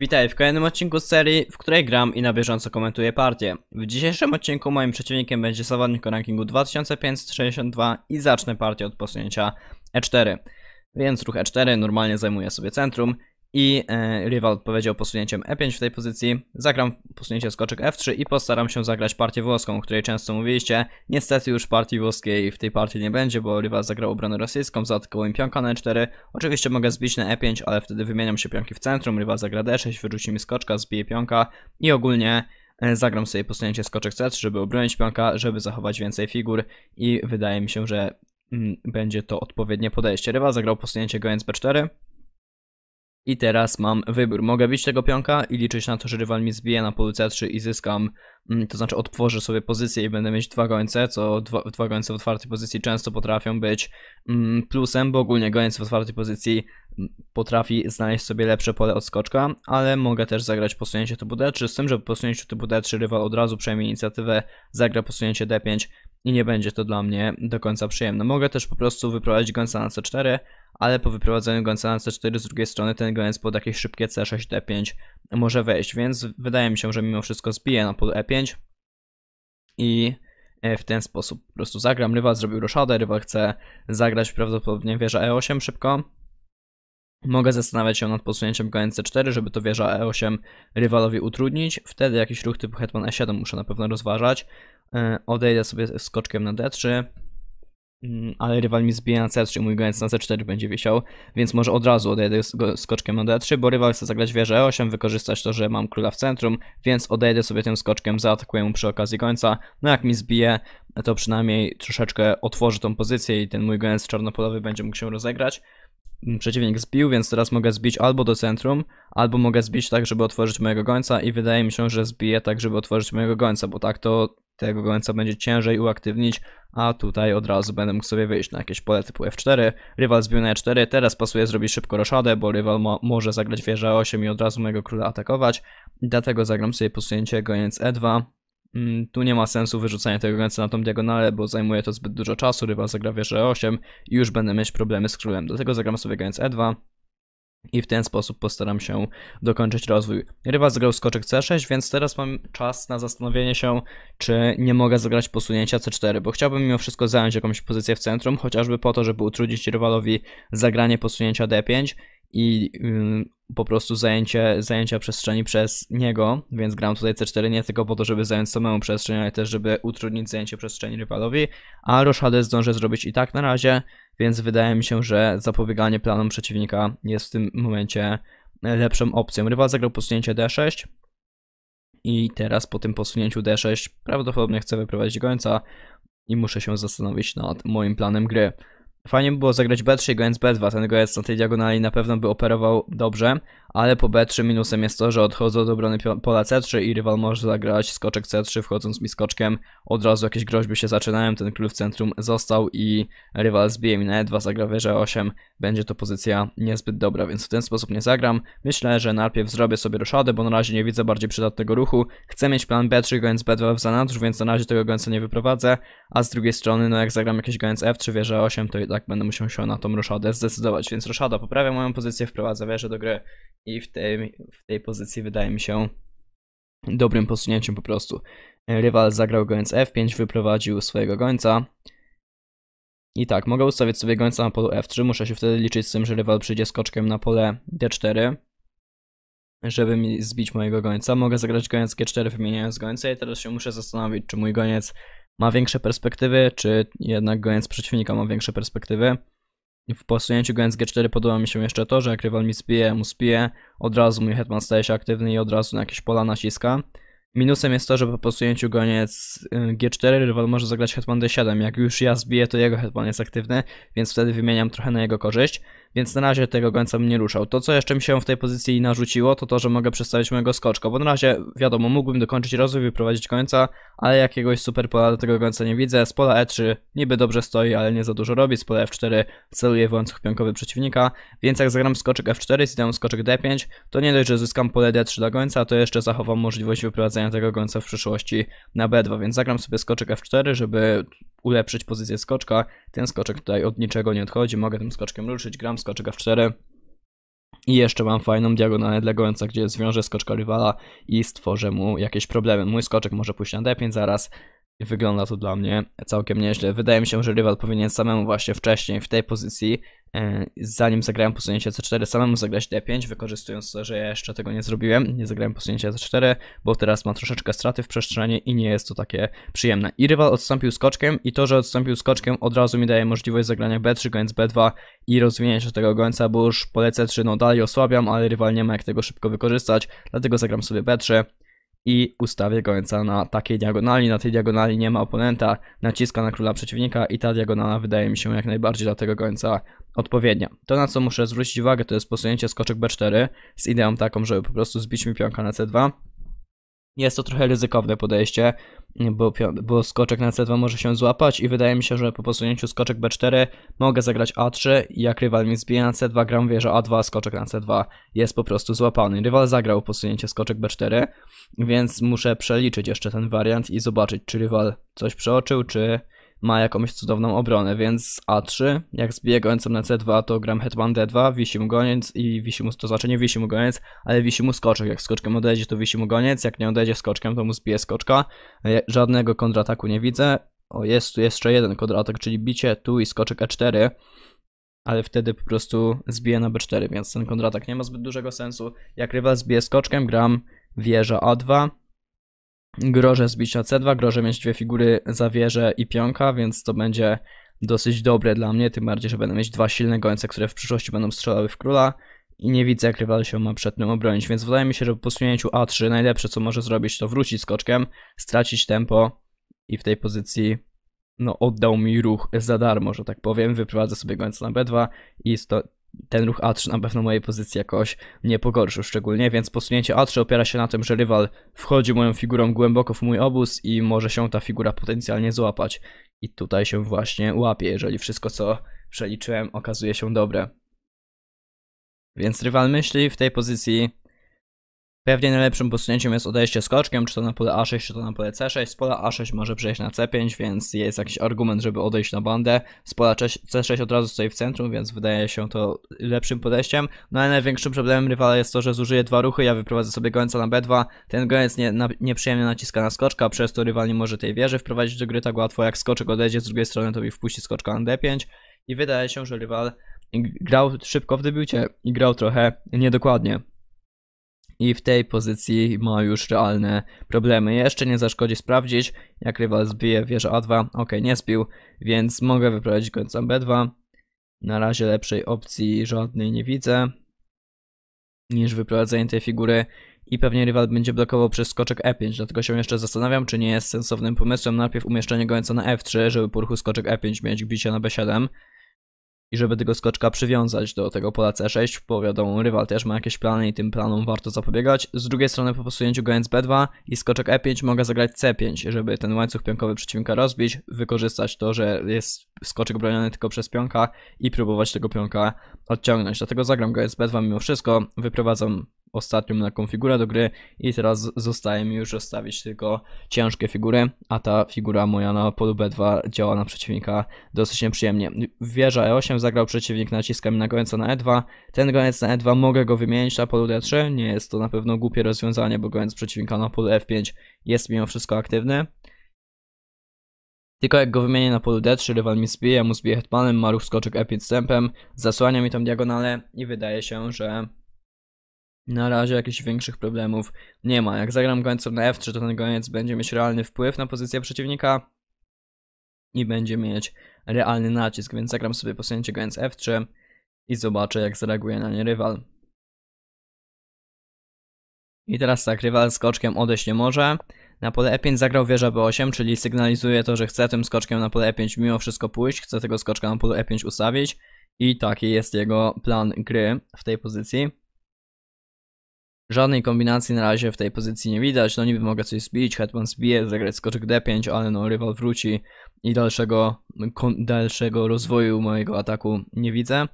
Witaj w kolejnym odcinku serii, w której gram i na bieżąco komentuję partię. W dzisiejszym odcinku moim przeciwnikiem będzie zawodnik o rankingu 2562 i zacznę partię od posunięcia E4. Więc ruch E4 normalnie zajmuje sobie centrum i e, rywal odpowiedział posunięciem e5 w tej pozycji. Zagram posunięcie skoczek f3 i postaram się zagrać partię włoską, o której często mówiliście. Niestety już partii włoskiej w tej partii nie będzie, bo rywal zagrał obronę rosyjską, zaatakował mi pionka na e4. Oczywiście mogę zbić na e5, ale wtedy wymieniam się pionki w centrum, rywal zagra d6, wyrzuci mi skoczka, zbije pionka i ogólnie e, zagram sobie posunięcie skoczek c3, żeby obronić pionka, żeby zachować więcej figur i wydaje mi się, że mm, będzie to odpowiednie podejście. Rywal zagrał posunięcie gońc b4, i teraz mam wybór. Mogę bić tego pionka i liczyć na to, że rywal mi zbije na polu C3 i zyskam, mm, to znaczy odtworzę sobie pozycję i będę mieć dwa gońce, co dwa, dwa gońce w otwartej pozycji często potrafią być mm, plusem, bo ogólnie gońce w otwartej pozycji mm, potrafi znaleźć sobie lepsze pole odskoczka, ale mogę też zagrać posunięcie typu D3, z tym, że po posunięciu typu D3 rywal od razu przejmie inicjatywę, zagra posunięcie D5 i nie będzie to dla mnie do końca przyjemne. Mogę też po prostu wyprowadzić gońca na C4, ale po wyprowadzeniu gońca na C4 z drugiej strony ten goniec pod jakieś szybkie C6, D5 może wejść, więc wydaje mi się, że mimo wszystko zbiję na pod E5 i e, w ten sposób po prostu zagram. Rywal zrobił roszadę, rywal chce zagrać prawdopodobnie wieża E8 szybko, Mogę zastanawiać się nad posunięciem konia c4, żeby to wieża e8 rywalowi utrudnić. Wtedy jakiś ruch typu hetman e7 muszę na pewno rozważać. E, odejdę sobie skoczkiem na d3. Mm, ale rywal mi zbije na c3, mój goniec na c4 będzie wisiał, więc może od razu odejdę skoczkiem na d3, bo rywal chce zagrać wieżę e8, wykorzystać to, że mam króla w centrum, więc odejdę sobie tym skoczkiem, zaatakuję mu przy okazji gońca. No jak mi zbije, to przynajmniej troszeczkę otworzy tą pozycję i ten mój goniec czarnopolowy będzie mógł się rozegrać przeciwnik zbił, więc teraz mogę zbić albo do centrum, albo mogę zbić tak, żeby otworzyć mojego gońca i wydaje mi się, że zbiję tak, żeby otworzyć mojego gońca, bo tak to tego gońca będzie ciężej uaktywnić, a tutaj od razu będę mógł sobie wyjść na jakieś pole typu F4, rywal zbił na E4, teraz pasuje zrobić szybko roszadę, bo rywal może zagrać wieżę 8 i od razu mojego króla atakować, dlatego zagram sobie posunięcie goniec E2, Mm, tu nie ma sensu wyrzucania tego gońca na tą diagonalę, bo zajmuje to zbyt dużo czasu, rywal zagra wieżę 8 i już będę mieć problemy z królem. Do tego zagram sobie gońc e2 i w ten sposób postaram się dokończyć rozwój. Rywal zagrał skoczek c6, więc teraz mam czas na zastanowienie się, czy nie mogę zagrać posunięcia c4, bo chciałbym mimo wszystko zająć jakąś pozycję w centrum, chociażby po to, żeby utrudnić rywalowi zagranie posunięcia d5 i mm, po prostu zajęcie, zajęcia przestrzeni przez niego, więc gram tutaj C4 nie tylko po to, żeby zająć samemu przestrzeń, ale też żeby utrudnić zajęcie przestrzeni rywalowi, a roszadę zdążę zrobić i tak na razie, więc wydaje mi się, że zapobieganie planom przeciwnika jest w tym momencie lepszą opcją. Rywal zagrał posunięcie D6 i teraz po tym posunięciu D6 prawdopodobnie chcę wyprowadzić gońca i muszę się zastanowić nad moim planem gry. Fajnie by było zagrać B3 go B2, ten gołec na tej diagonali na pewno by operował dobrze, ale po B3 minusem jest to, że odchodzą od obrony pola C3 i rywal może zagrać skoczek C3 wchodząc mi skoczkiem, od razu jakieś groźby się zaczynają, ten król w centrum został i rywal zbije mi na E2, zagra wieżę 8, będzie to pozycja niezbyt dobra, więc w ten sposób nie zagram. Myślę, że najpierw zrobię sobie roszadę, bo na razie nie widzę bardziej przydatnego ruchu. Chcę mieć plan B3, gając B2 w zanadrzu, więc na razie tego gońca nie wyprowadzę, a z drugiej strony, no jak zagram jakieś gając F3, wieżę 8, to i tak będę musiał się na tą roszadę zdecydować, więc roszada poprawia moją pozycję, wprowadza wieżę do gry i w tej, w tej pozycji wydaje mi się dobrym posunięciem po prostu. Rywal zagrał gońc F5, wyprowadził swojego gońca. I tak, mogę ustawić sobie gońca na polu F3, muszę się wtedy liczyć z tym, że rywal przyjdzie skoczkiem na pole D4, żeby mi zbić mojego gońca. Mogę zagrać goniec G4 wymieniając gońca i teraz się muszę zastanowić, czy mój goniec ma większe perspektywy, czy jednak goniec przeciwnika ma większe perspektywy. W posunięciu Gens G4 podoba mi się jeszcze to, że jak rywal mi spije, mu spije, od razu mój hetman staje się aktywny i od razu na jakieś pola naciska. Minusem jest to, że po posunięciu goniec y, G4 rywal może zagrać hetman D7. Jak już ja zbiję, to jego hetman jest aktywny, więc wtedy wymieniam trochę na jego korzyść więc na razie tego końca bym nie ruszał. To, co jeszcze mi się w tej pozycji narzuciło, to to, że mogę przestawić mojego skoczka, bo na razie, wiadomo, mógłbym dokończyć rozwój i wyprowadzić końca, ale jakiegoś super pola do tego końca nie widzę. Z pola E3 niby dobrze stoi, ale nie za dużo robi, z pola F4 celuje w łańcuch pionkowy przeciwnika, więc jak zagram skoczek F4 i zdam skoczek D5, to nie dość, że zyskam pole D3 do końca, to jeszcze zachowam możliwość wyprowadzenia tego końca w przyszłości na B2, więc zagram sobie skoczek F4, żeby ulepszyć pozycję skoczka. Ten skoczek tutaj od niczego nie odchodzi, mogę tym skoczkiem ruszyć, gram skoczek F4. I jeszcze mam fajną diagonalę dla gońca, gdzie zwiążę skoczka rywala i stworzę mu jakieś problemy. Mój skoczek może pójść na D5 zaraz, Wygląda to dla mnie całkiem nieźle. Wydaje mi się, że rywal powinien samemu właśnie wcześniej w tej pozycji, e, zanim zagrałem posunięcie C4, samemu zagrać D5, wykorzystując to, że ja jeszcze tego nie zrobiłem. Nie zagrałem posunięcia C4, bo teraz ma troszeczkę straty w przestrzeni i nie jest to takie przyjemne. I rywal odstąpił skoczkiem i to, że odstąpił skoczkiem od razu mi daje możliwość zagrania B3, końc B2 i rozwinięcia tego gońca, bo już po C3 no dalej osłabiam, ale rywal nie ma jak tego szybko wykorzystać, dlatego zagram sobie B3 i ustawię gońca na takiej diagonali. Na tej diagonali nie ma oponenta, naciska na króla przeciwnika i ta diagonala wydaje mi się jak najbardziej dla tego gońca odpowiednia. To na co muszę zwrócić uwagę to jest posunięcie skoczek b4 z ideą taką, żeby po prostu zbić mi pionka na c2 jest to trochę ryzykowne podejście, bo, bo skoczek na C2 może się złapać i wydaje mi się, że po posunięciu skoczek B4 mogę zagrać A3 i jak rywal mi zbije na C2, gram wie, że A2, skoczek na C2 jest po prostu złapany. Rywal zagrał posunięcie skoczek B4, więc muszę przeliczyć jeszcze ten wariant i zobaczyć, czy rywal coś przeoczył, czy ma jakąś cudowną obronę, więc A3, jak zbiję gońcem na C2, to gram hetman D2, wisi mu goniec i wisi mu, to znaczy nie wisi mu goniec, ale wisi mu skoczek, jak skoczkiem odejdzie to wisi mu goniec, jak nie odejdzie skoczkiem to mu zbije skoczka, e, żadnego kontrataku nie widzę, o jest tu jeszcze jeden kontratak, czyli bicie tu i skoczek E4, ale wtedy po prostu zbije na B4, więc ten kontratak nie ma zbyt dużego sensu, jak rywal zbije skoczkiem, gram wieża A2, groże zbicia C2, groże mieć dwie figury wieżę i pionka, więc to będzie dosyć dobre dla mnie, tym bardziej, że będę mieć dwa silne gońce, które w przyszłości będą strzelały w króla i nie widzę jak rywal się ma przed tym obronić, więc wydaje mi się, że po posunięciu A3 najlepsze co może zrobić to wrócić skoczkiem, stracić tempo i w tej pozycji no oddał mi ruch za darmo, że tak powiem, wyprowadzę sobie gońca na B2 i ten ruch A3 na pewno mojej pozycji jakoś nie pogorszył szczególnie, więc posunięcie A3 opiera się na tym, że rywal wchodzi moją figurą głęboko w mój obóz i może się ta figura potencjalnie złapać. I tutaj się właśnie łapie, jeżeli wszystko co przeliczyłem okazuje się dobre. Więc rywal myśli w tej pozycji Pewnie najlepszym posunięciem jest odejście skoczkiem, czy to na pole A6, czy to na pole C6. Z pola A6 może przejść na C5, więc jest jakiś argument, żeby odejść na bandę. Z pola C6 od razu stoi w centrum, więc wydaje się to lepszym podejściem. No ale największym problemem rywala jest to, że zużyje dwa ruchy, ja wyprowadzę sobie gońca na B2. Ten goniec nie, na, nieprzyjemnie naciska na skoczka, przez to rywal nie może tej wieży wprowadzić do gry tak łatwo. Jak skoczek odejdzie z drugiej strony, to mi wpuści skoczka na D5. I wydaje się, że rywal grał szybko w debiucie i grał trochę niedokładnie i w tej pozycji ma już realne problemy. Jeszcze nie zaszkodzi sprawdzić, jak rywal zbije wieżę A2. Ok, nie zbił, więc mogę wyprowadzić końca B2. Na razie lepszej opcji żadnej nie widzę niż wyprowadzenie tej figury i pewnie rywal będzie blokował przez skoczek E5, dlatego się jeszcze zastanawiam, czy nie jest sensownym pomysłem najpierw umieszczenie gońca na F3, żeby po ruchu skoczek E5 mieć bicie na B7, i żeby tego skoczka przywiązać do tego pola C6, e bo wiadomo, rywal też ma jakieś plany i tym planom warto zapobiegać. Z drugiej strony po posunięciu gońc B2 i skoczek E5 mogę zagrać C5, żeby ten łańcuch pionkowy przeciwnika rozbić, wykorzystać to, że jest skoczek broniony tylko przez pionka i próbować tego pionka odciągnąć. Dlatego zagram gońc B2 mimo wszystko, wyprowadzam ostatnią na konfigurę do gry i teraz zostaje mi już zostawić tylko ciężkie figury, a ta figura moja na polu B2 działa na przeciwnika dosyć nieprzyjemnie. Wieża E8 zagrał przeciwnik naciskami na gońca na E2, ten gońc na E2 mogę go wymienić na polu D3, nie jest to na pewno głupie rozwiązanie, bo gońc przeciwnika na polu F5 jest mimo wszystko aktywny. Tylko jak go wymienię na polu D3, rywal mi zbije, muszę mu zbije hetmanem, ma skoczek E5 tempem, zasłania mi tą diagonalę i wydaje się, że na razie jakichś większych problemów nie ma. Jak zagram gońcem na F3, to ten goniec będzie mieć realny wpływ na pozycję przeciwnika i będzie mieć realny nacisk, więc zagram sobie posunięcie goniec F3 i zobaczę jak zareaguje na nie rywal. I teraz tak, rywal skoczkiem odejść nie może. Na pole E5 zagrał wieża B8, czyli sygnalizuje to, że chce tym skoczkiem na pole E5 mimo wszystko pójść, chce tego skoczka na pole E5 ustawić. I taki jest jego plan gry w tej pozycji. Żadnej kombinacji na razie w tej pozycji nie widać, no niby mogę coś zbić, hetman zbije, zagrać skoczek d5, ale no rywal wróci i dalszego, dalszego rozwoju mojego ataku nie widzę.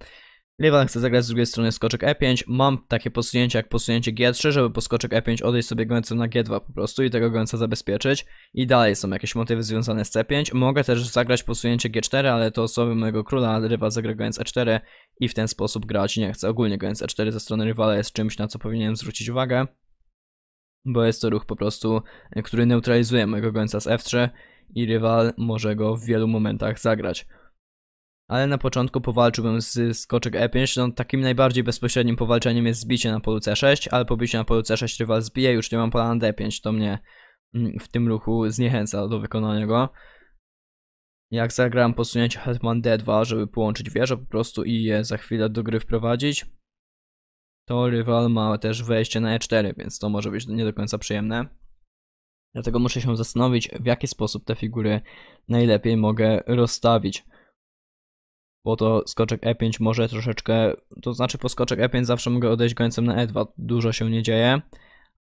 Livan chce zagrać z drugiej strony skoczek E5. Mam takie posunięcie jak posunięcie G3, żeby po skoczek E5 odejść sobie gońcem na G2 po prostu i tego gońca zabezpieczyć. I dalej są jakieś motywy związane z C5. Mogę też zagrać posunięcie G4, ale to osoby mojego króla, rywal zagra gońc E4 i w ten sposób grać nie chcę. Ogólnie gońc E4 ze strony rywala jest czymś, na co powinienem zwrócić uwagę. Bo jest to ruch po prostu, który neutralizuje mojego gońca z F3 i rywal może go w wielu momentach zagrać ale na początku powalczyłbym z skoczek E5, no takim najbardziej bezpośrednim powalczeniem jest zbicie na polu C6, ale po biciu na polu C6 rywal zbije, już nie mam pola na D5, to mnie mm, w tym ruchu zniechęca do wykonania go. Jak zagram posunięcie hetman D2, żeby połączyć wieżę, po prostu i je za chwilę do gry wprowadzić, to rywal ma też wejście na E4, więc to może być nie do końca przyjemne. Dlatego muszę się zastanowić, w jaki sposób te figury najlepiej mogę rozstawić bo to skoczek E5 może troszeczkę, to znaczy po skoczek E5 zawsze mogę odejść gońcem na E2, dużo się nie dzieje,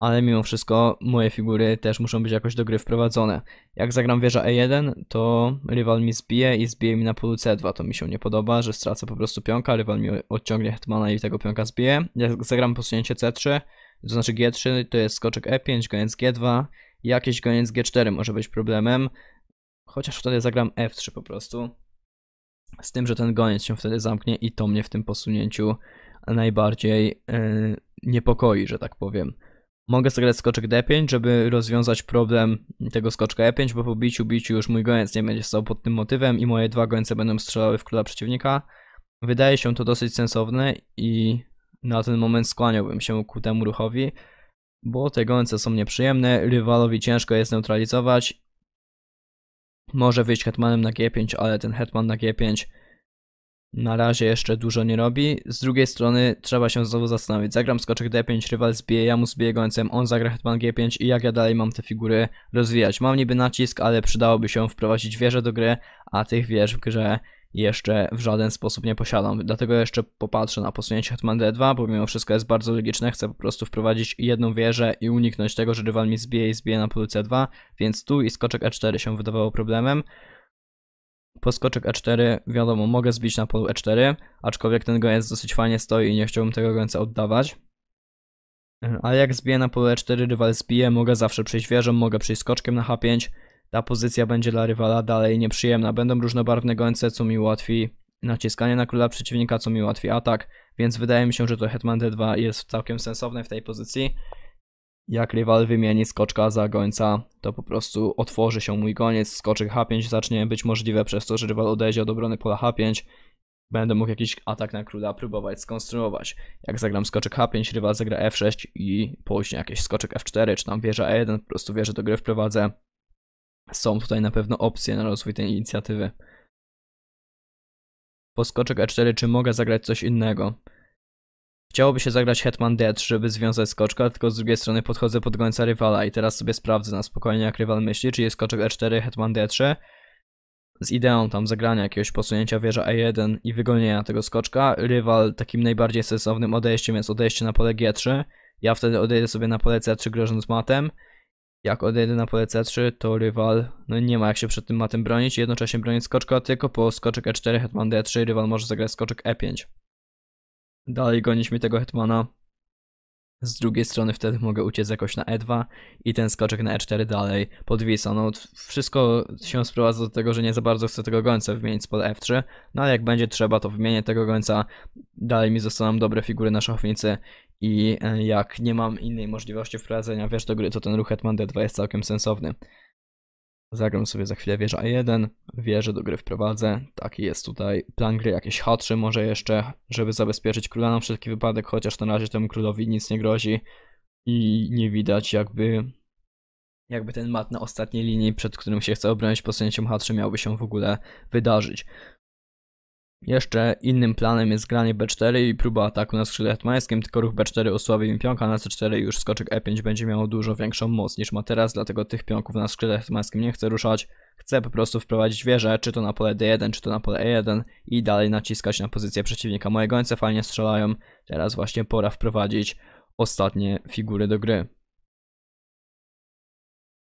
ale mimo wszystko moje figury też muszą być jakoś do gry wprowadzone. Jak zagram wieża E1, to rywal mi zbije i zbije mi na polu C2, to mi się nie podoba, że stracę po prostu pionka, rywal mi odciągnie hetmana i tego pionka zbije. Jak zagram posunięcie C3, to znaczy G3, to jest skoczek E5, goniec G2, jakiś goniec G4 może być problemem, chociaż wtedy zagram F3 po prostu z tym, że ten goniec się wtedy zamknie i to mnie w tym posunięciu najbardziej yy, niepokoi, że tak powiem. Mogę zagrać skoczek d5, żeby rozwiązać problem tego skoczka e5, bo po biciu, biciu już mój goniec nie będzie stał pod tym motywem i moje dwa gońce będą strzelały w króla przeciwnika. Wydaje się to dosyć sensowne i na ten moment skłaniałbym się ku temu ruchowi, bo te gońce są nieprzyjemne, rywalowi ciężko jest neutralizować może wyjść hetmanem na G5, ale ten hetman na G5 na razie jeszcze dużo nie robi. Z drugiej strony trzeba się znowu zastanowić. Zagram skoczek D5, rywal zbije, ja mu zbiję gońcem, on zagra hetman G5 i jak ja dalej mam te figury rozwijać. Mam niby nacisk, ale przydałoby się wprowadzić wieżę do gry, a tych wież w grze jeszcze w żaden sposób nie posiadam. Dlatego jeszcze popatrzę na posunięcie Hetman D2, bo mimo wszystko jest bardzo logiczne. Chcę po prostu wprowadzić jedną wieżę i uniknąć tego, że rywal mi zbije i zbije na polu C2, więc tu i skoczek E4 się wydawało problemem. Po skoczek E4 wiadomo, mogę zbić na polu E4, aczkolwiek ten goniec dosyć fajnie stoi i nie chciałbym tego gońca oddawać. Ale jak zbiję na polu E4, rywal zbije, mogę zawsze przejść wieżą, mogę przejść skoczkiem na H5, ta pozycja będzie dla rywala dalej nieprzyjemna. Będą różnobarwne gońce, co mi ułatwi naciskanie na króla przeciwnika, co mi ułatwi atak, więc wydaje mi się, że to Hetman D2 jest całkiem sensowne w tej pozycji. Jak rywal wymieni skoczka za gońca, to po prostu otworzy się mój goniec, skoczek H5 zacznie być możliwe przez to, że rywal odejdzie od obrony pola H5. Będę mógł jakiś atak na króla próbować skonstruować. Jak zagram skoczek H5, rywal zagra F6 i później jakiś skoczek F4, czy tam wieża E1, po prostu wieżę do gry wprowadzę są tutaj na pewno opcje na rozwój tej inicjatywy. Poskoczek E4, czy mogę zagrać coś innego? Chciałoby się zagrać Hetman D3, żeby związać skoczka, tylko z drugiej strony podchodzę pod gońca rywala i teraz sobie sprawdzę na spokojnie jak rywal myśli, czy jest skoczek E4, Hetman D3 z ideą tam zagrania jakiegoś posunięcia wieża a e 1 i wygonienia tego skoczka. Rywal takim najbardziej sensownym odejściem jest odejście na pole G3. Ja wtedy odejdę sobie na pole C3 grożąc matem jak odejdę na pole C3, to rywal no nie ma jak się przed tym matem bronić, jednocześnie bronić skoczka, tylko po skoczek E4, hetman D3, rywal może zagrać skoczek E5. Dalej gonić mi tego hetmana. Z drugiej strony wtedy mogę uciec jakoś na E2 i ten skoczek na E4 dalej podwisa. No wszystko się sprowadza do tego, że nie za bardzo chcę tego gońca wymienić z pole F3, no ale jak będzie trzeba, to wymienię tego gońca. Dalej mi zostaną dobre figury na szachownicy i e, jak nie mam innej możliwości wprowadzenia wież do gry, to ten ruch Hetman D2 jest całkiem sensowny. Zagram sobie za chwilę wieżę A1, wieżę do gry wprowadzę, taki jest tutaj plan gry, jakieś H3 może jeszcze, żeby zabezpieczyć króla na wszelki wypadek, chociaż na razie temu królowi nic nie grozi i nie widać jakby jakby ten mat na ostatniej linii, przed którym się chce obronić posunięciem H3 miałby się w ogóle wydarzyć. Jeszcze innym planem jest granie B4 i próba ataku na skrzydle hetmańskim, tylko ruch B4 osłabi mi pionka, na C4 już skoczek E5 będzie miał dużo większą moc niż ma teraz, dlatego tych pionków na skrzydle hetmańskim nie chcę ruszać. Chcę po prostu wprowadzić wieżę, czy to na pole D1, czy to na pole E1 i dalej naciskać na pozycję przeciwnika. Moje gońce fajnie strzelają, teraz właśnie pora wprowadzić ostatnie figury do gry.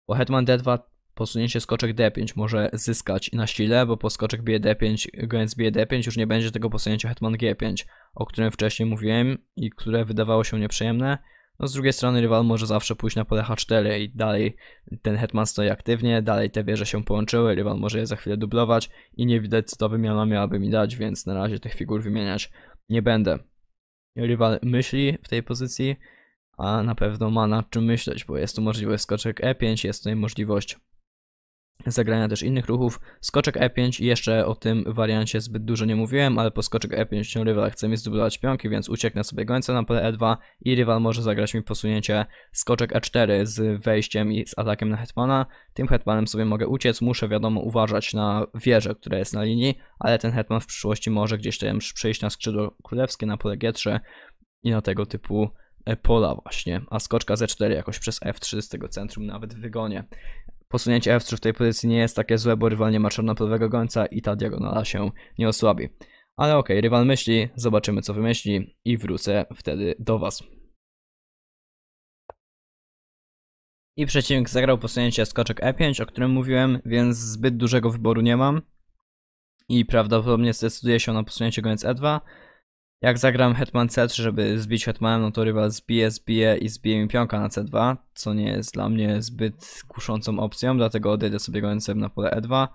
Po Hetman D2 posunięcie skoczek d5 może zyskać na sile, bo po skoczek bije d5, goniec bije d5 już nie będzie tego posunięcia hetman g5, o którym wcześniej mówiłem i które wydawało się nieprzyjemne. No z drugiej strony rywal może zawsze pójść na pole h4 i dalej ten hetman stoi aktywnie, dalej te wieże się połączyły, rywal może je za chwilę dublować i nie widać co to wymiana miałaby mi dać, więc na razie tych figur wymieniać nie będę. Rywal myśli w tej pozycji, a na pewno ma nad czym myśleć, bo jest tu możliwość skoczek e5, jest tutaj możliwość zagrania też innych ruchów. Skoczek e5 jeszcze o tym wariancie zbyt dużo nie mówiłem, ale po skoczek e5 rywal chce mi zdobywać pionki, więc ucieknę sobie gońca na pole e2 i rywal może zagrać mi posunięcie skoczek e4 z wejściem i z atakiem na hetmana. Tym hetmanem sobie mogę uciec, muszę wiadomo uważać na wieżę, która jest na linii, ale ten hetman w przyszłości może gdzieś tam przejść na skrzydło królewskie, na pole g3 i na tego typu e, pola właśnie, a skoczka z 4 jakoś przez f3 z tego centrum nawet wygonie. Posunięcie F3 w tej pozycji nie jest takie złe, bo rywal nie ma czarnopowego gońca i ta diagonala się nie osłabi. Ale okej, okay, rywal myśli, zobaczymy co wymyśli i wrócę wtedy do was. I przeciwnik zagrał posunięcie skoczek E5, o którym mówiłem, więc zbyt dużego wyboru nie mam. I prawdopodobnie zdecyduje się na posunięcie goniec E2, jak zagram hetman c3, żeby zbić hetmanem, no to rywal zbije, zbije i zbije mi pionka na c2, co nie jest dla mnie zbyt kuszącą opcją, dlatego odejdę sobie gońcem na pole e2.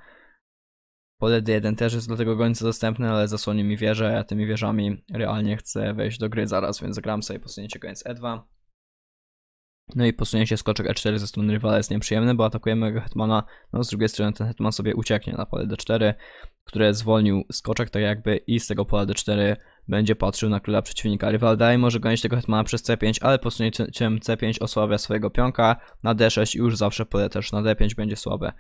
Pole d1 też jest dla tego gońca dostępne, ale zasłoni mi wieżę, a ja tymi wieżami realnie chcę wejść do gry zaraz, więc gram sobie posunięcie gońc e2. No i posunięcie skoczek e4 ze strony rywala jest nieprzyjemne, bo atakujemy jego hetmana, no z drugiej strony ten hetman sobie ucieknie na pole d4, które zwolnił skoczek tak jakby i z tego pola d4 będzie patrzył na króla przeciwnika. Rywal dalej może gonić tego hetmana przez c5, ale posunięciem c5 osłabia swojego pionka na d6 i już zawsze pole też na d5 będzie słabe.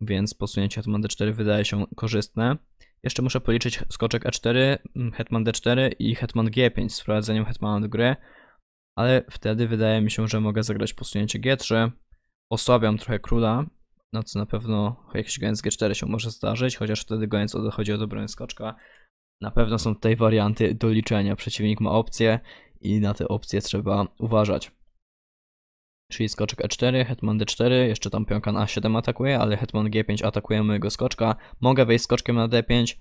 Więc posunięcie hetman d4 wydaje się korzystne. Jeszcze muszę policzyć skoczek e4, mm, hetman d4 i hetman g5 z wprowadzeniem hetmana do gry. Ale wtedy wydaje mi się, że mogę zagrać posunięcie g3. Osłabiam trochę króla, no co na pewno jakiś goniec g4 się może zdarzyć, chociaż wtedy goniec odchodzi od obrony skoczka. Na pewno są tutaj warianty do liczenia. Przeciwnik ma opcje i na te opcje trzeba uważać. Czyli skoczek e4, hetman d4, jeszcze tam pionka na a7 atakuje, ale hetman g5 atakuje mojego skoczka. Mogę wejść skoczkiem na d5.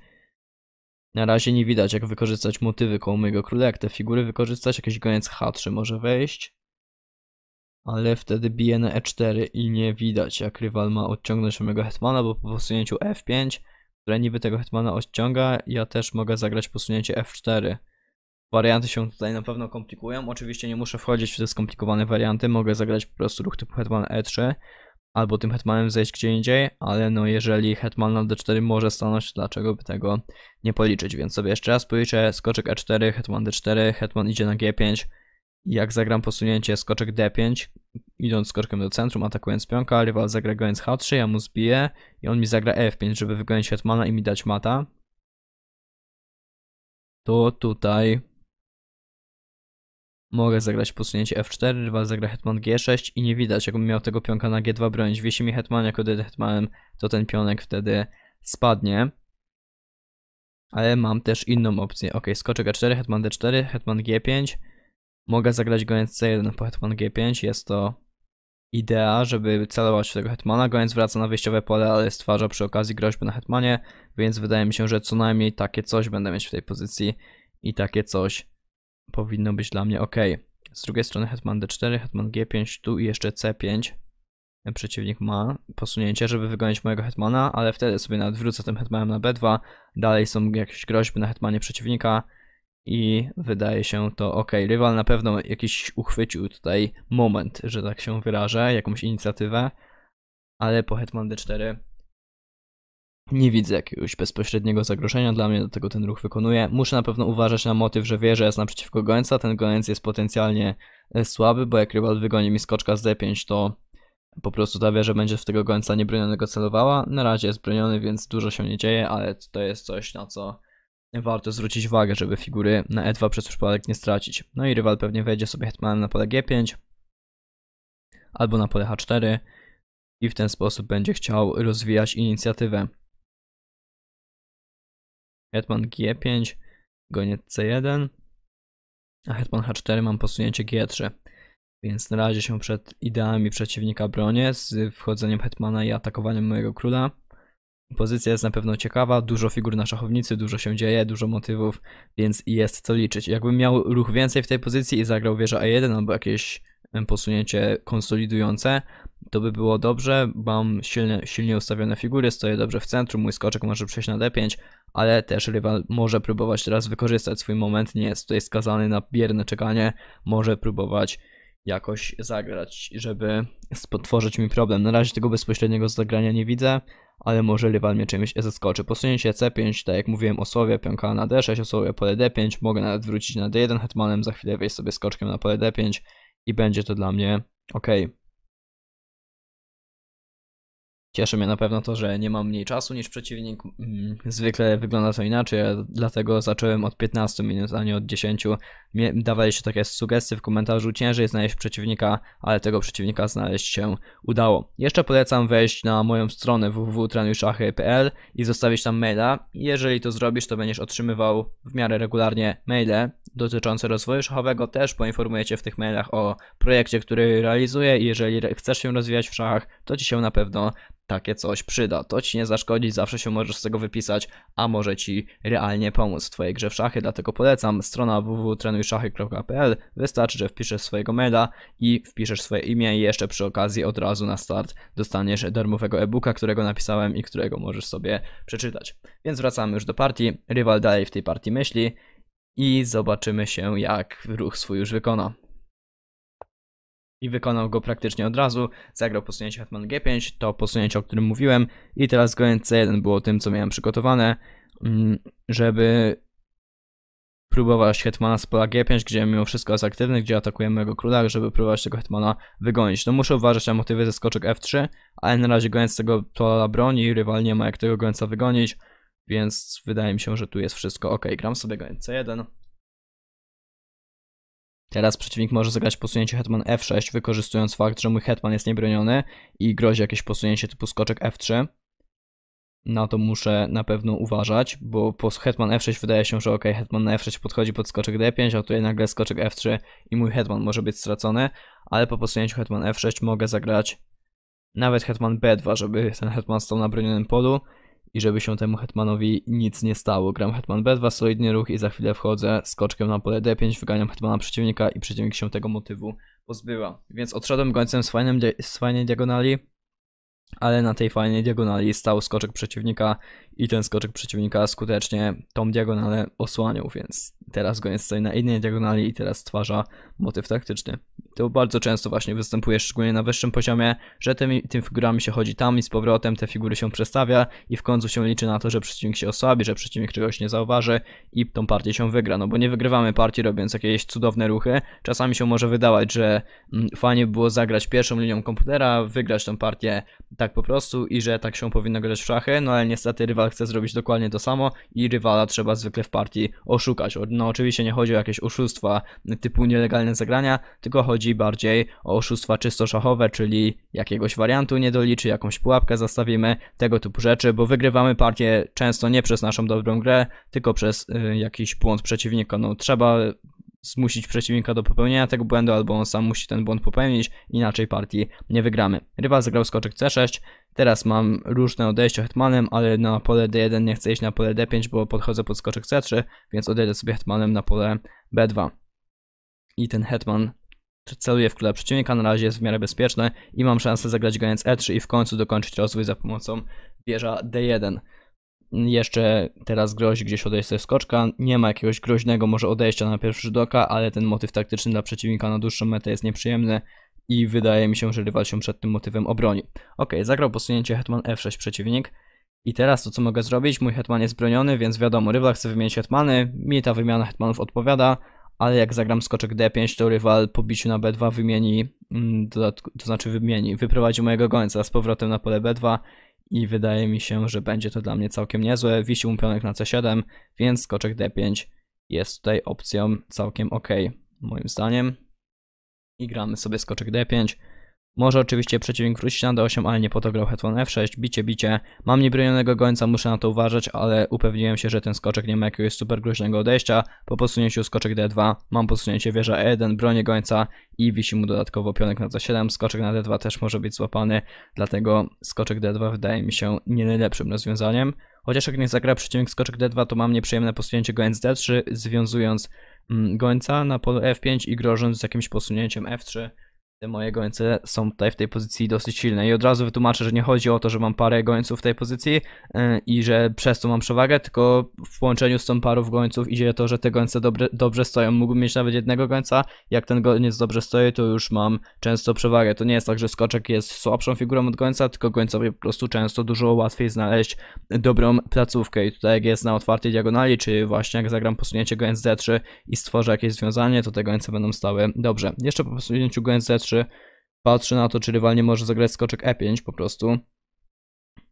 Na razie nie widać jak wykorzystać motywy koło mojego króla, jak te figury wykorzystać. Jakiś goniec h3 może wejść. Ale wtedy bije na e4 i nie widać jak rywal ma odciągnąć mojego hetmana, bo po posunięciu f5 które niby tego hetmana odciąga. Ja też mogę zagrać posunięcie f4. Warianty się tutaj na pewno komplikują. Oczywiście nie muszę wchodzić w te skomplikowane warianty. Mogę zagrać po prostu ruch typu hetman e3 albo tym hetmanem zejść gdzie indziej, ale no jeżeli hetman na d4 może stanąć, dlaczego by tego nie policzyć? Więc sobie jeszcze raz policzę skoczek e4, hetman d4, hetman idzie na g5. Jak zagram posunięcie skoczek d5, idąc skoczkiem do centrum, atakując pionka, rywal zagra gońc H3, ja mu zbiję i on mi zagra F5, żeby wygonić hetmana i mi dać mata. To tutaj mogę zagrać posunięcie F4, rywal zagra hetman G6 i nie widać, jakbym miał tego pionka na G2 bronić. Wiesi mi hetman, jako gdy hetmanem, to ten pionek wtedy spadnie. Ale mam też inną opcję. Ok, skoczek A4, hetman D4, hetman G5 Mogę zagrać goniec C1 po hetman G5, jest to idea, żeby celować w tego hetmana. Goniec wraca na wyjściowe pole, ale stwarza przy okazji groźby na hetmanie, więc wydaje mi się, że co najmniej takie coś będę mieć w tej pozycji i takie coś powinno być dla mnie ok. Z drugiej strony hetman D4, hetman G5, tu i jeszcze C5. Przeciwnik ma posunięcie, żeby wygonić mojego hetmana, ale wtedy sobie nawet wrócę tym hetmanem na B2. Dalej są jakieś groźby na hetmanie przeciwnika i wydaje się to ok. Rywal na pewno jakiś uchwycił tutaj moment, że tak się wyrażę, jakąś inicjatywę, ale po Hetman D4 nie widzę jakiegoś bezpośredniego zagrożenia dla mnie, dlatego ten ruch wykonuję. Muszę na pewno uważać na motyw, że wie, że jest naprzeciwko gońca, ten gońc jest potencjalnie e, słaby, bo jak rywal wygoni mi skoczka z D5, to po prostu ta wie, że będzie w tego gońca niebronionego celowała. Na razie jest broniony, więc dużo się nie dzieje, ale to jest coś, na co Warto zwrócić uwagę, żeby figury na e2 przez przypadek nie stracić. No i rywal pewnie wejdzie sobie hetmanem na pole g5 albo na pole h4 i w ten sposób będzie chciał rozwijać inicjatywę. Hetman g5, goniec c1, a hetman h4 mam posunięcie g3. Więc na razie się przed ideami przeciwnika bronię z wchodzeniem hetmana i atakowaniem mojego króla. Pozycja jest na pewno ciekawa, dużo figur na szachownicy, dużo się dzieje, dużo motywów, więc jest co liczyć. Jakbym miał ruch więcej w tej pozycji i zagrał wieża A1 albo jakieś posunięcie konsolidujące, to by było dobrze. Mam silnie, silnie ustawione figury, stoję dobrze w centrum, mój skoczek może przejść na D5, ale też rywal może próbować teraz wykorzystać swój moment, nie jest tutaj skazany na bierne czekanie, może próbować jakoś zagrać, żeby spotworzyć mi problem. Na razie tego bezpośredniego zagrania nie widzę, ale może rywal mnie czymś zaskoczy. Posunięcie C5, tak jak mówiłem, osłabia pionka na D6, osłabia pole D5, mogę nawet wrócić na D1 hetmanem, za chwilę wejść sobie skoczkiem na pole D5 i będzie to dla mnie ok. Cieszy mnie na pewno to, że nie mam mniej czasu niż przeciwnik. Mm, zwykle wygląda to inaczej, dlatego zacząłem od 15 minut, a nie od 10. Dawaliście takie sugestie w komentarzu, ciężej znaleźć przeciwnika, ale tego przeciwnika znaleźć się udało. Jeszcze polecam wejść na moją stronę www.trenujszachy.pl i zostawić tam maila. Jeżeli to zrobisz, to będziesz otrzymywał w miarę regularnie maile dotyczące rozwoju szachowego. Też poinformujecie w tych mailach o projekcie, który realizuję i jeżeli chcesz się rozwijać w szachach, to Ci się na pewno takie coś przyda. To ci nie zaszkodzi, zawsze się możesz z tego wypisać, a może ci realnie pomóc w twojej grze w szachy, dlatego polecam strona www.trenujszachy.pl. Wystarczy, że wpiszesz swojego maila i wpiszesz swoje imię i jeszcze przy okazji od razu na start dostaniesz darmowego e-booka, którego napisałem i którego możesz sobie przeczytać. Więc wracamy już do partii. Rywal dalej w tej partii myśli i zobaczymy się, jak ruch swój już wykona i wykonał go praktycznie od razu. Zagrał posunięcie hetman g5, to posunięcie, o którym mówiłem i teraz goń c1 było tym, co miałem przygotowane, mm, żeby próbować hetmana z pola g5, gdzie mimo wszystko jest aktywny, gdzie atakuje mojego króla, żeby próbować tego hetmana wygonić. No muszę uważać na motywy ze skoczek f3, ale na razie goniec tego pola broni, rywal nie ma jak tego gońca wygonić, więc wydaje mi się, że tu jest wszystko ok. Gram sobie gońc c1, Teraz przeciwnik może zagrać posunięcie hetman f6, wykorzystując fakt, że mój hetman jest niebroniony i grozi jakieś posunięcie typu skoczek f3. Na to muszę na pewno uważać, bo po hetman f6 wydaje się, że ok, hetman na f6 podchodzi pod skoczek d5, a tutaj nagle skoczek f3 i mój hetman może być stracony, ale po posunięciu hetman f6 mogę zagrać nawet hetman b2, żeby ten hetman stał na bronionym polu i żeby się temu hetmanowi nic nie stało. Gram hetman B2, solidny ruch i za chwilę wchodzę skoczkiem na pole D5, wyganiam hetmana przeciwnika i przeciwnik się tego motywu pozbywa. Więc odszedłem gońcem z, fajnym, z fajnej diagonali, ale na tej fajnej diagonali stał skoczek przeciwnika i ten skoczek przeciwnika skutecznie tą diagonalę osłaniał, więc teraz go jest na innej diagonali i teraz stwarza motyw taktyczny. To bardzo często właśnie występuje, szczególnie na wyższym poziomie, że tymi, tym figurami się chodzi tam i z powrotem, te figury się przestawia i w końcu się liczy na to, że przeciwnik się osłabi, że przeciwnik czegoś nie zauważy i tą partię się wygra, no bo nie wygrywamy partii robiąc jakieś cudowne ruchy. Czasami się może wydawać, że mm, fajnie było zagrać pierwszą linią komputera, wygrać tą partię tak po prostu i że tak się powinno grać w szachy, no ale niestety rywal rywal chce zrobić dokładnie to samo i rywala trzeba zwykle w partii oszukać. No oczywiście nie chodzi o jakieś oszustwa typu nielegalne zagrania, tylko chodzi bardziej o oszustwa czysto szachowe, czyli jakiegoś wariantu nie doliczy, jakąś pułapkę zastawimy, tego typu rzeczy, bo wygrywamy partię często nie przez naszą dobrą grę, tylko przez y, jakiś błąd przeciwnika. No trzeba zmusić przeciwnika do popełnienia tego błędu, albo on sam musi ten błąd popełnić, inaczej partii nie wygramy. Rywal zagrał skoczek C6, teraz mam różne odejście hetmanem, ale na pole D1 nie chcę iść na pole D5, bo podchodzę pod skoczek C3, więc odejdę sobie hetmanem na pole B2. I ten hetman celuje w kule przeciwnika, na razie jest w miarę bezpieczny i mam szansę zagrać goniec E3 i w końcu dokończyć rozwój za pomocą wieża D1 jeszcze teraz grozi gdzieś ze skoczka, nie ma jakiegoś groźnego może odejścia na pierwszy rzut oka, ale ten motyw taktyczny dla przeciwnika na dłuższą metę jest nieprzyjemny i wydaje mi się, że rywal się przed tym motywem obroni. Ok, zagrał posunięcie hetman f6 przeciwnik i teraz to co mogę zrobić, mój hetman jest broniony, więc wiadomo, rywal chce wymienić hetmany, mi ta wymiana hetmanów odpowiada, ale jak zagram skoczek d5, to rywal po biciu na b2 wymieni, mm, to znaczy wymieni, wyprowadzi mojego gońca z powrotem na pole b2 i wydaje mi się, że będzie to dla mnie całkiem niezłe. Wisi mu na C7, więc skoczek D5 jest tutaj opcją całkiem ok, moim zdaniem. I gramy sobie skoczek D5. Może oczywiście przeciwnik wrócić na d8, ale nie po to grał hetman f6, bicie, bicie. Mam niebronionego gońca, muszę na to uważać, ale upewniłem się, że ten skoczek nie ma jakiegoś super groźnego odejścia. Po posunięciu skoczek d2, mam posunięcie wieża e1, bronię gońca i wisi mu dodatkowo pionek na c7. Skoczek na d2 też może być złapany, dlatego skoczek d2 wydaje mi się nie najlepszym rozwiązaniem. Chociaż jak nie zagra przeciwnik skoczek d2, to mam nieprzyjemne posunięcie gońc d3, związując mm, gońca na polu f5 i grożąc z jakimś posunięciem f3 moje gońce są tutaj w tej pozycji dosyć silne i od razu wytłumaczę, że nie chodzi o to, że mam parę gońców w tej pozycji e, i że przez to mam przewagę, tylko w połączeniu z tą parą gońców idzie to, że te gońce dobre, dobrze stoją. Mógłbym mieć nawet jednego gońca, jak ten goniec dobrze stoi, to już mam często przewagę. To nie jest tak, że skoczek jest słabszą figurą od gońca, tylko gońcowi po prostu często dużo łatwiej znaleźć dobrą placówkę i tutaj jak jest na otwartej diagonali, czy właśnie jak zagram posunięcie gońc D3 i stworzę jakieś związanie, to te gońce będą stały dobrze. Jeszcze po posunięciu gońc D3 patrzy. Patrzy na to, czy rywal nie może zagrać skoczek E5 po prostu.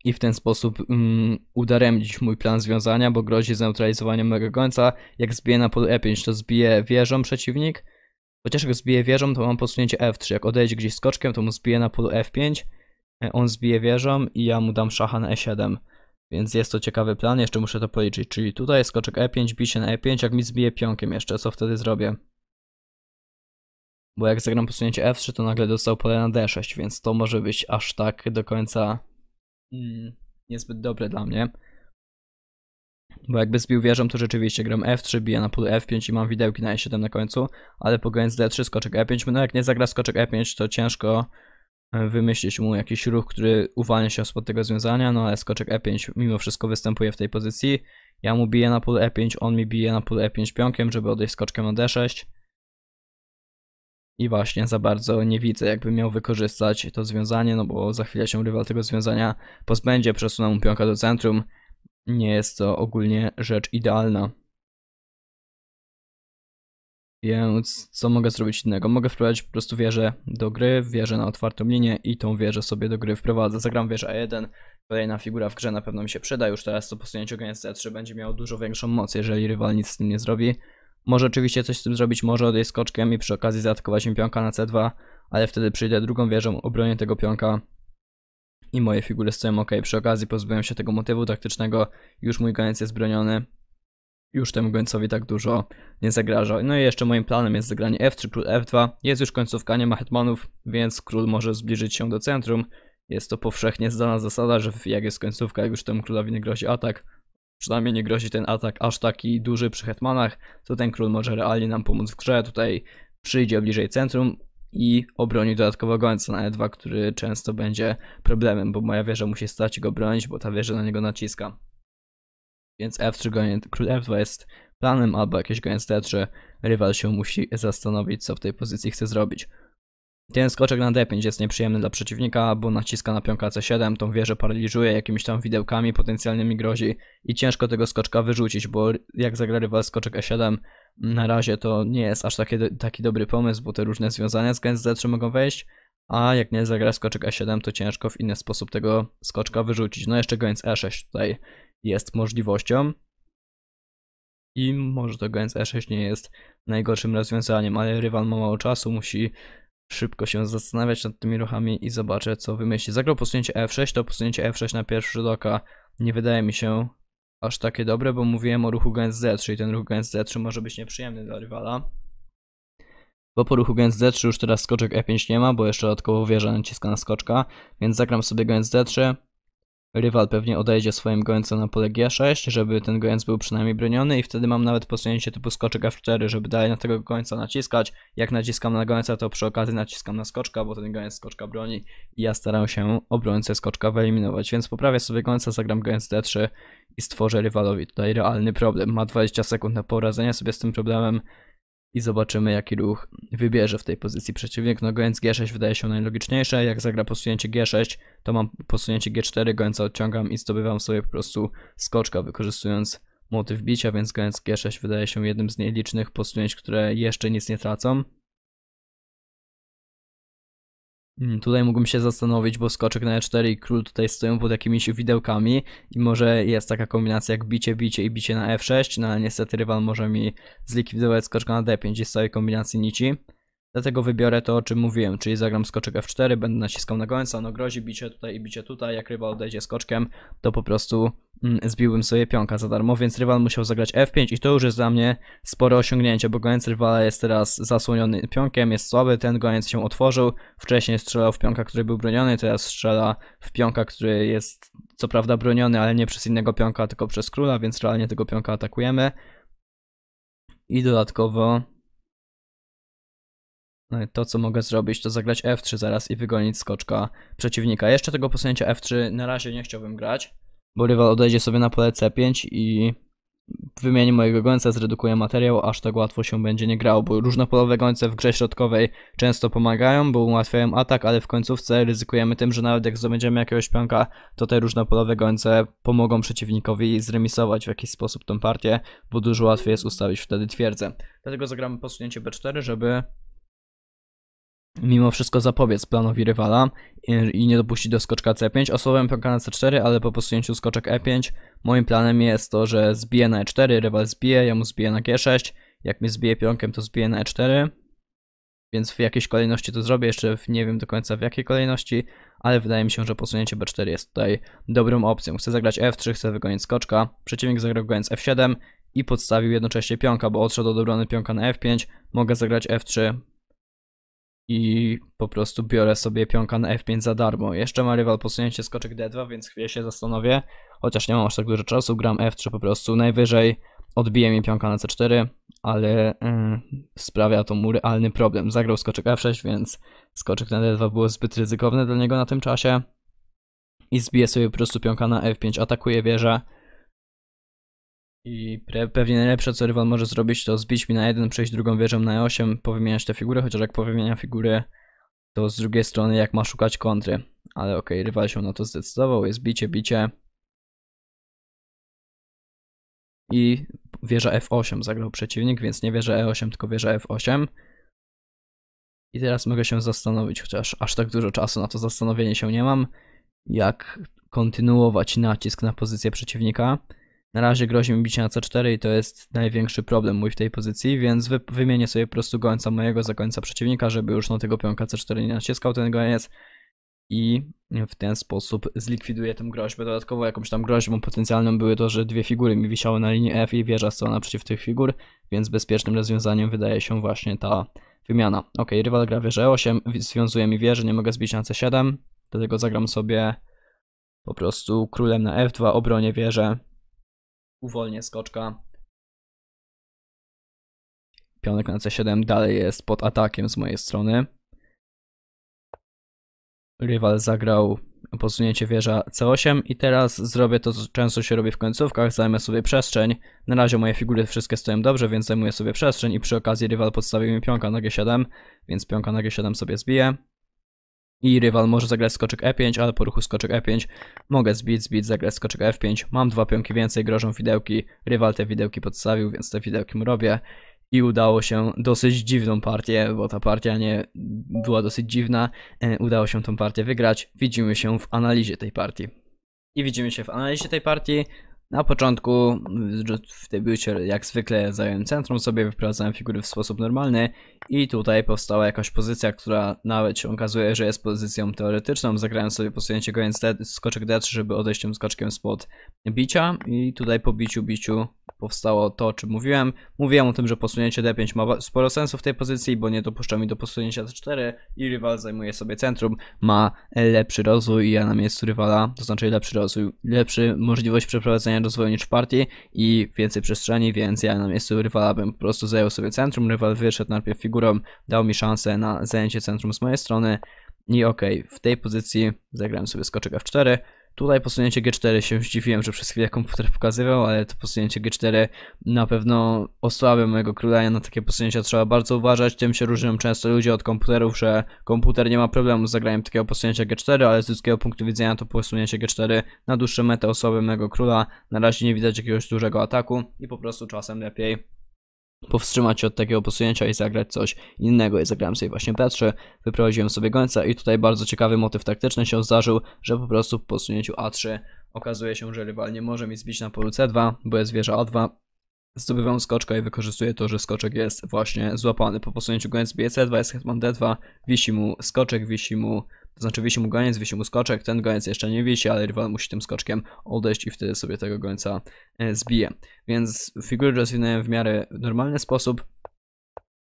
I w ten sposób um, udaremnić mój plan związania, bo grozi zneutralizowaniem mojego końca. Jak zbije na polu E5, to zbije wieżą przeciwnik. Chociaż jak zbije wieżą, to mam posunięcie F3. Jak odejdzie gdzieś skoczkiem, to mu zbije na polu F5. E, on zbije wieżą i ja mu dam szacha na E7. Więc jest to ciekawy plan, jeszcze muszę to policzyć. Czyli tutaj skoczek E5, bicie na E5, jak mi zbije pionkiem jeszcze, co wtedy zrobię? Bo jak zagram posunięcie F3, to nagle dostał pole na D6, więc to może być aż tak do końca mm, niezbyt dobre dla mnie. Bo jakby zbił wieżą, to rzeczywiście gram F3, bije na pól F5 i mam widełki na E7 na końcu, ale pogrając D3, skoczek E5, no jak nie zagra skoczek E5, to ciężko e, wymyślić mu jakiś ruch, który uwalnia się spod tego związania, no ale skoczek E5 mimo wszystko występuje w tej pozycji. Ja mu biję na pól E5, on mi bije na pól E5 pionkiem, żeby odejść skoczkiem na D6. I właśnie za bardzo nie widzę, jakby miał wykorzystać to związanie, no bo za chwilę się rywal tego związania pozbędzie, przesunął mu pionka do centrum. Nie jest to ogólnie rzecz idealna. Więc co mogę zrobić innego? Mogę wprowadzić po prostu wieżę do gry, wieżę na otwartą linię i tą wieżę sobie do gry wprowadzę. Zagram wieżę A1, kolejna figura w grze na pewno mi się przyda. Już teraz to posunięcie granicy c 3 będzie miało dużo większą moc, jeżeli rywal nic z tym nie zrobi. Może oczywiście coś z tym zrobić, może odejść skoczkiem i przy okazji zaatakować mi pionka na c2, ale wtedy przyjdę drugą wieżą, obronię tego pionka i moje figury stoją ok. Przy okazji pozbyłem się tego motywu taktycznego, już mój goniec jest broniony, już temu gońcowi tak dużo nie zagraża. No i jeszcze moim planem jest zagranie f3, król f2. Jest już końcówka, nie ma hetmanów, więc król może zbliżyć się do centrum. Jest to powszechnie zdana zasada, że jak jest końcówka, jak już temu królowi nie grozi atak, przynajmniej nie grozi ten atak aż taki duży przy hetmanach, to ten król może realnie nam pomóc w grze, tutaj przyjdzie bliżej centrum i obroni dodatkowo gońca na E2, który często będzie problemem, bo moja wieża musi stać go bronić, bo ta wieża na niego naciska. Więc F3 e gonie, król F2 e jest planem, albo jakieś gońce D3, e rywal się musi zastanowić, co w tej pozycji chce zrobić. Ten skoczek na D5 jest nieprzyjemny dla przeciwnika, bo naciska na pionka C7, tą wieżę paraliżuje, jakimiś tam widełkami potencjalnymi grozi i ciężko tego skoczka wyrzucić, bo jak zagra rywal skoczek E7, na razie to nie jest aż taki, taki dobry pomysł, bo te różne związania z gęst Z3 mogą wejść, a jak nie zagra skoczek E7, to ciężko w inny sposób tego skoczka wyrzucić. No jeszcze gęst E6 tutaj jest możliwością. I może to gęst E6 nie jest najgorszym rozwiązaniem, ale rywal ma mało czasu, musi szybko się zastanawiać nad tymi ruchami i zobaczę, co wymyśli. Zagrał posunięcie F6, to posunięcie F6 na pierwszy rzut oka nie wydaje mi się aż takie dobre, bo mówiłem o ruchu gęst Z, czyli ten ruch gęst Z3 może być nieprzyjemny dla rywala. Bo po ruchu gęst Z3 już teraz skoczek E5 nie ma, bo jeszcze dodatkowo wieża naciska na skoczka, więc zagram sobie gęst Z3, Rywal pewnie odejdzie swoim gońcem na pole G6, żeby ten gońc był przynajmniej broniony i wtedy mam nawet posunięcie typu skoczek F4, żeby dalej na tego gońca naciskać. Jak naciskam na gońca, to przy okazji naciskam na skoczka, bo ten gońc skoczka broni i ja staram się obrońcę skoczka wyeliminować, więc poprawię sobie gońca, zagram gońc D3 i stworzę rywalowi tutaj realny problem. Ma 20 sekund na poradzenie sobie z tym problemem i zobaczymy jaki ruch wybierze w tej pozycji przeciwnik. No gońc G6 wydaje się najlogiczniejsze, jak zagra posunięcie G6 to mam posunięcie G4, gońca odciągam i zdobywam sobie po prostu skoczka wykorzystując motyw bicia, więc gońc G6 wydaje się jednym z nielicznych posunięć, które jeszcze nic nie tracą. Mm, tutaj mógłbym się zastanowić, bo skoczek na E4 i król tutaj stoją pod jakimiś widełkami i może jest taka kombinacja jak bicie, bicie i bicie na F6, e no ale niestety rywal może mi zlikwidować skoczka na D5 i z całej kombinacji nici. Dlatego wybiorę to, o czym mówiłem, czyli zagram skoczek f4, będę naciskał na gońca. no grozi bicie tutaj i bicie tutaj, jak rywal odejdzie skoczkiem, to po prostu mm, zbiłbym sobie pionka za darmo, więc rywal musiał zagrać f5 i to już jest dla mnie spore osiągnięcie, bo gołęc rywala jest teraz zasłoniony pionkiem, jest słaby, ten gońc się otworzył, wcześniej strzelał w pionka, który był broniony, teraz strzela w pionka, który jest co prawda broniony, ale nie przez innego pionka, tylko przez króla, więc realnie tego pionka atakujemy. I dodatkowo no to, co mogę zrobić, to zagrać F3 zaraz i wygonić skoczka przeciwnika. Jeszcze tego posunięcia F3 na razie nie chciałbym grać, bo rywal odejdzie sobie na pole C5 i wymieni mojego gońca, zredukuje materiał, aż tak łatwo się będzie nie grało, bo różnopolowe gońce w grze środkowej często pomagają, bo ułatwiają atak, ale w końcówce ryzykujemy tym, że nawet jak zdobędziemy jakiegoś pionka, to te różnopolowe gońce pomogą przeciwnikowi zremisować w jakiś sposób tą partię, bo dużo łatwiej jest ustawić wtedy twierdzę. Dlatego zagramy posunięcie B4, żeby mimo wszystko zapobiec planowi rywala i nie dopuścić do skoczka C5. Osłabłem pionka na C4, ale po posunięciu skoczek E5 moim planem jest to, że zbiję na E4, rywal zbije, ja mu zbiję na G6, jak mnie zbije pionkiem to zbije na E4, więc w jakiejś kolejności to zrobię, jeszcze nie wiem do końca w jakiej kolejności, ale wydaje mi się, że posunięcie B4 jest tutaj dobrą opcją. Chcę zagrać F3, chcę wygonić skoczka, przeciwnik zagrał goniec F7 i podstawił jednocześnie pionka, bo odszedł do obrony pionka na F5, mogę zagrać F3, i po prostu biorę sobie pionka na f5 za darmo. Jeszcze ma rywal posunięcie skoczek d2, więc chwilę się zastanowię, chociaż nie mam aż tak dużo czasu, gram f3 po prostu najwyżej, odbije mi pionka na c4, ale y, sprawia to mu realny problem. Zagrał skoczek f6, więc skoczek na d2 było zbyt ryzykowne dla niego na tym czasie i zbije sobie po prostu pionka na f5, atakuje wieżę, i pre, pewnie najlepsze, co rywal może zrobić, to zbić mi na jeden, przejść drugą wieżą na 8, powymieniać te figury, chociaż jak powymienia figury, to z drugiej strony jak ma szukać kontry. Ale okej, okay, rywal się na to zdecydował, jest bicie, bicie. I wieża F8 zagrał przeciwnik, więc nie wieża E8, tylko wieża F8. I teraz mogę się zastanowić, chociaż aż tak dużo czasu na to zastanowienie się nie mam, jak kontynuować nacisk na pozycję przeciwnika. Na razie grozi mi bicie na C4 i to jest największy problem mój w tej pozycji, więc wy wymienię sobie po prostu gońca mojego za gońca przeciwnika, żeby już na tego pionka C4 nie naciskał ten goniec i w ten sposób zlikwiduję tę groźbę. Dodatkowo jakąś tam groźbą potencjalną były to, że dwie figury mi wisiały na linii F i wieża stała naprzeciw tych figur, więc bezpiecznym rozwiązaniem wydaje się właśnie ta wymiana. Ok, rywal gra wieżę 8, związuje mi wieżę, nie mogę zbić na C7, dlatego zagram sobie po prostu królem na F2, obronię wieżę, uwolnię skoczka. Pionek na C7 dalej jest pod atakiem z mojej strony. Rywal zagrał posunięcie wieża C8 i teraz zrobię to, co często się robi w końcówkach, zajmę sobie przestrzeń. Na razie moje figury wszystkie stoją dobrze, więc zajmuję sobie przestrzeń i przy okazji rywal podstawił mi pionka na G7, więc pionka na G7 sobie zbiję i rywal może zagrać skoczek e5, ale po ruchu skoczek e5 mogę zbić, zbić, zagrać skoczek f5, mam dwa pionki więcej, grożą widełki, rywal te widełki podstawił, więc te widełki mu robię i udało się dosyć dziwną partię, bo ta partia nie była dosyć dziwna, e, udało się tą partię wygrać, widzimy się w analizie tej partii. I widzimy się w analizie tej partii. Na początku w debiucie jak zwykle zająłem centrum sobie, wyprowadzałem figury w sposób normalny i tutaj powstała jakaś pozycja, która nawet się okazuje, że jest pozycją teoretyczną. Zagrałem sobie posunięcie goniec skoczek D3, żeby odejść tym skoczkiem spod bicia i tutaj po biciu, biciu powstało to, o czym mówiłem. Mówiłem o tym, że posunięcie D5 ma sporo sensu w tej pozycji, bo nie dopuszcza mi do posunięcia C4 i rywal zajmuje sobie centrum, ma e, lepszy rozwój i ja na miejscu rywala, to znaczy lepszy rozwój, lepszy możliwość przeprowadzenia rozwoju niż w partii i więcej przestrzeni, więc ja na miejscu rywala bym po prostu zajął sobie centrum, rywal wyszedł najpierw figurą, dał mi szansę na zajęcie centrum z mojej strony i okej, okay, w tej pozycji zagrałem sobie skoczek F4, Tutaj posunięcie G4 się zdziwiłem, że przez chwilę komputer pokazywał, ale to posunięcie G4 na pewno osłabia mojego króla. Na takie posunięcia trzeba bardzo uważać. Tym się różnią często ludzie od komputerów, że komputer nie ma problemu z zagraniem takiego posunięcia G4, ale z ludzkiego punktu widzenia to posunięcie G4 na dłuższe metę osłabia mojego króla. Na razie nie widać jakiegoś dużego ataku i po prostu czasem lepiej powstrzymać się od takiego posunięcia i zagrać coś innego. Ja zagrałem sobie właśnie B3, wyprowadziłem sobie gońca i tutaj bardzo ciekawy motyw taktyczny się zdarzył, że po prostu po posunięciu A3 okazuje się, że rywal nie może mi zbić na polu C2, bo jest wieża A2. Zdobywam skoczka i wykorzystuję to, że skoczek jest właśnie złapany po posunięciu gońca B2, jest hetman D2, wisi mu skoczek, wisi mu to znaczy wisi mu goniec, wisi mu skoczek, ten goniec jeszcze nie wisi, ale rywal musi tym skoczkiem odejść i wtedy sobie tego gońca e, zbije. Więc figury rozwinęłem w miarę normalny sposób.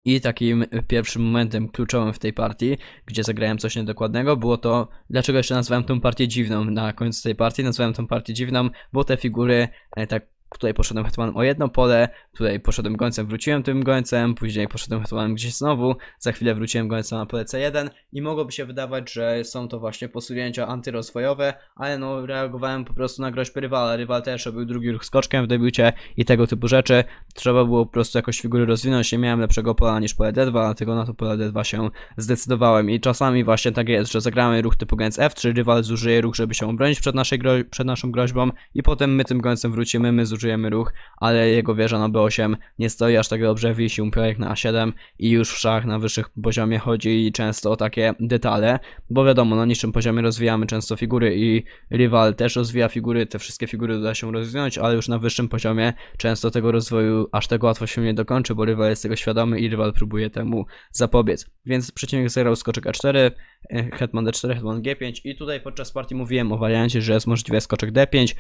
I takim pierwszym momentem kluczowym w tej partii, gdzie zagrałem coś niedokładnego, było to, dlaczego jeszcze nazwałem tą partię dziwną. Na końcu tej partii nazwałem tą partię dziwną, bo te figury e, tak Tutaj poszedłem hetmanem o jedno pole, tutaj poszedłem gońcem, wróciłem tym gońcem, później poszedłem hetmanem gdzieś znowu, za chwilę wróciłem gońcem na pole C1 i mogłoby się wydawać, że są to właśnie posunięcia antyrozwojowe, ale no reagowałem po prostu na groźby rywala, rywal też robił drugi ruch skoczkiem w debiucie i tego typu rzeczy. Trzeba było po prostu jakoś figury rozwinąć, nie miałem lepszego pola niż pole D2, dlatego na to pole D2 się zdecydowałem i czasami właśnie tak jest, że zagramy ruch typu gońc F3, rywal zużyje ruch, żeby się obronić przed, naszej przed naszą groźbą i potem my tym gońcem wrócimy, my zużyjemy żyjemy ruch, ale jego wieża na B8 nie stoi aż tak dobrze, wisi mu projekt na A7 i już w szach na wyższych poziomie chodzi często o takie detale, bo wiadomo, na niższym poziomie rozwijamy często figury i rywal też rozwija figury, te wszystkie figury da się rozwinąć, ale już na wyższym poziomie często tego rozwoju aż tak łatwo się nie dokończy, bo rywal jest tego świadomy i rywal próbuje temu zapobiec. Więc przeciwnik zagrał skoczek A4, e, hetman D4, hetman G5 i tutaj podczas partii mówiłem o wariancie, że jest możliwe skoczek D5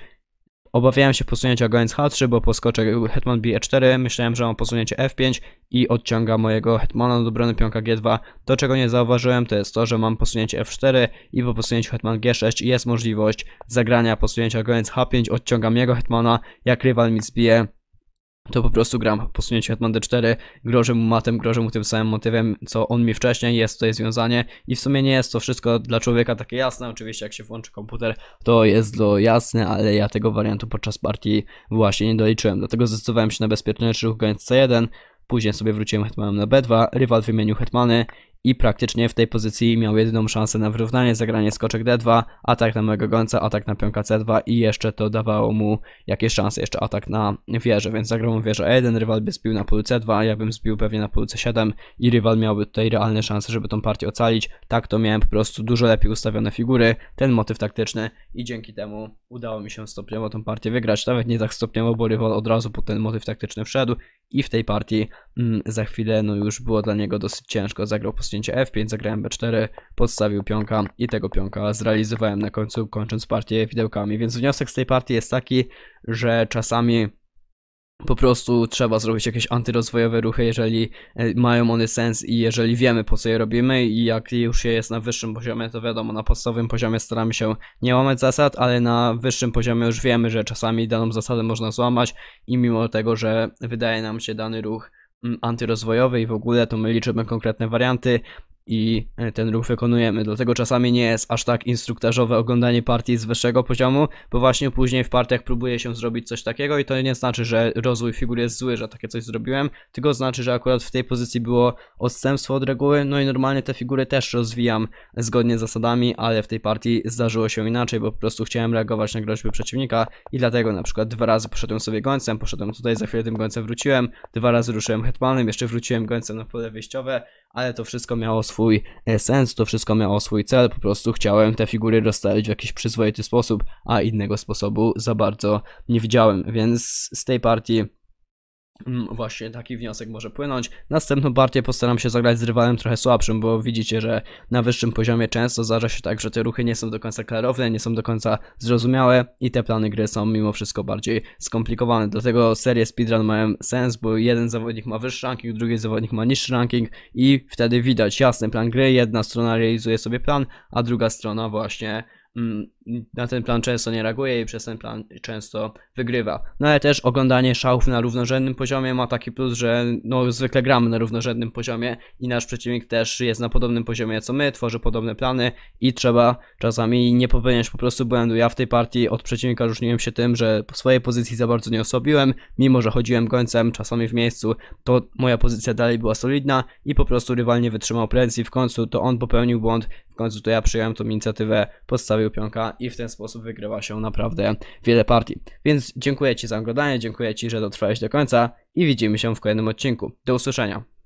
Obawiałem się posunięcia goniec H3, bo poskoczę Hetman B4, e myślałem, że mam posunięcie F5 i odciąga mojego Hetmana do brony pionka G2. To czego nie zauważyłem to jest to, że mam posunięcie F4 i po posunięciu Hetman G6 jest możliwość zagrania posunięcia goniec H5, odciągam jego Hetmana, jak rywal mi zbije to po prostu gram posunięcie hetman d4, grożę mu matem, grożę mu tym samym motywem, co on mi wcześniej, jest tutaj związanie i w sumie nie jest to wszystko dla człowieka takie jasne, oczywiście jak się włączy komputer, to jest to jasne, ale ja tego wariantu podczas partii właśnie nie doliczyłem, dlatego zdecydowałem się na bezpieczny ruch C1, później sobie wróciłem hetmanem na B2, rywal wymienił hetmany i praktycznie w tej pozycji miał jedyną szansę na wyrównanie, zagranie skoczek D2, atak na mojego gońca, atak na pionka C2 i jeszcze to dawało mu jakieś szanse, jeszcze atak na wieżę, więc zagrał mu wieżę E1, rywal by zbił na polu C2, ja bym zbił pewnie na polu C7 i rywal miałby tutaj realne szanse, żeby tą partię ocalić, tak to miałem po prostu dużo lepiej ustawione figury, ten motyw taktyczny i dzięki temu udało mi się stopniowo tą partię wygrać, nawet nie tak stopniowo, bo rywal od razu po ten motyw taktyczny wszedł i w tej partii Mm, za chwilę no już było dla niego dosyć ciężko. Zagrał posunięcie F5, zagrałem B4, podstawił pionka i tego pionka zrealizowałem na końcu, kończąc partię widełkami. Więc wniosek z tej partii jest taki, że czasami po prostu trzeba zrobić jakieś antyrozwojowe ruchy, jeżeli e, mają one sens i jeżeli wiemy po co je robimy i jak już się jest na wyższym poziomie, to wiadomo, na podstawowym poziomie staramy się nie łamać zasad, ale na wyższym poziomie już wiemy, że czasami daną zasadę można złamać i mimo tego, że wydaje nam się dany ruch Mm, antyrozwojowy i w ogóle to my liczymy konkretne warianty i e, ten ruch wykonujemy. Dlatego czasami nie jest aż tak instruktażowe oglądanie partii z wyższego poziomu, bo właśnie później w partiach próbuje się zrobić coś takiego i to nie znaczy, że rozwój figur jest zły, że takie coś zrobiłem, tylko znaczy, że akurat w tej pozycji było odstępstwo od reguły, no i normalnie te figury też rozwijam zgodnie z zasadami, ale w tej partii zdarzyło się inaczej, bo po prostu chciałem reagować na groźby przeciwnika i dlatego na przykład dwa razy poszedłem sobie gońcem, poszedłem tutaj, za chwilę tym gońcem wróciłem, dwa razy ruszyłem hetmanem, jeszcze wróciłem gońcem na pole wyjściowe, ale to wszystko miało swój swój e, sens, to wszystko miało swój cel, po prostu chciałem te figury rozstawić w jakiś przyzwoity sposób, a innego sposobu za bardzo nie widziałem, więc z tej partii Mm, właśnie taki wniosek może płynąć. Następną partię postaram się zagrać z rywalem trochę słabszym, bo widzicie, że na wyższym poziomie często zdarza się tak, że te ruchy nie są do końca klarowne, nie są do końca zrozumiałe i te plany gry są mimo wszystko bardziej skomplikowane. Dlatego serie speedrun mają sens, bo jeden zawodnik ma wyższy ranking, drugi zawodnik ma niższy ranking i wtedy widać jasny plan gry, jedna strona realizuje sobie plan, a druga strona właśnie... Mm, na ten plan często nie reaguje i przez ten plan często wygrywa. No ale też oglądanie szałów na równorzędnym poziomie ma taki plus, że no zwykle gramy na równorzędnym poziomie i nasz przeciwnik też jest na podobnym poziomie co my, tworzy podobne plany i trzeba czasami nie popełniać po prostu błędu. Ja w tej partii od przeciwnika różniłem się tym, że swojej pozycji za bardzo nie osobiłem, mimo że chodziłem końcem czasami w miejscu, to moja pozycja dalej była solidna i po prostu rywal nie wytrzymał presji, w końcu to on popełnił błąd, w końcu to ja przyjąłem tą inicjatywę, podstawił pionka i w ten sposób wygrywa się naprawdę wiele partii. Więc dziękuję Ci za oglądanie, dziękuję Ci, że dotrwałeś do końca i widzimy się w kolejnym odcinku. Do usłyszenia.